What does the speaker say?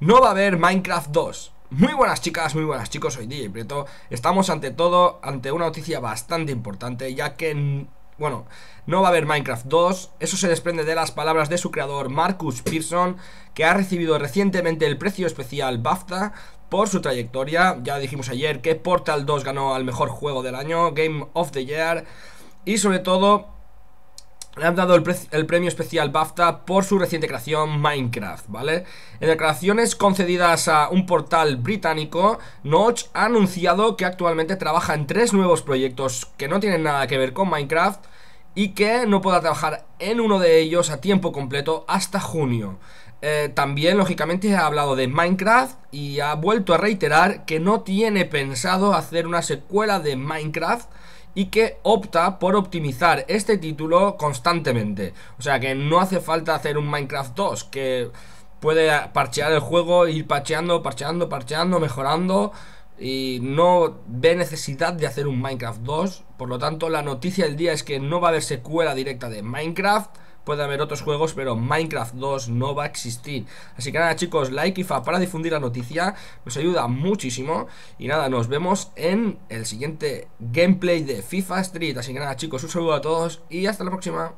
no va a haber Minecraft 2. Muy buenas chicas, muy buenas chicos, soy DJ Prieto. Estamos ante todo ante una noticia bastante importante, ya que, bueno, no va a haber Minecraft 2. Eso se desprende de las palabras de su creador Marcus Pearson, que ha recibido recientemente el precio especial BAFTA por su trayectoria. Ya dijimos ayer que Portal 2 ganó al mejor juego del año, Game of the Year, y sobre todo le han dado el, premio especial BAFTA por su reciente creación Minecraft, ¿vale? En declaraciones concedidas a un portal británico, Notch ha anunciado que actualmente trabaja en tres nuevos proyectos que no tienen nada que ver con Minecraft y que no podrá trabajar en uno de ellos a tiempo completo hasta junio. Eh, también, lógicamente, ha hablado de Minecraft y ha vuelto a reiterar que no tiene pensado hacer una secuela de Minecraft y que opta por optimizar este título constantemente. O sea que no hace falta hacer un Minecraft 2 que puede parchear el juego, ir parcheando, parcheando, parcheando, mejorando y no ve necesidad de hacer un Minecraft 2. Por lo tanto, la noticia del día es que no va a haber secuela directa de Minecraft puede haber otros juegos, pero Minecraft 2 no va a existir. Así que nada chicos, like y fa para difundir la noticia, nos ayuda muchísimo. Y nada, nos vemos en el siguiente gameplay de FIFA Street. Así que nada chicos, un saludo a todos y hasta la próxima.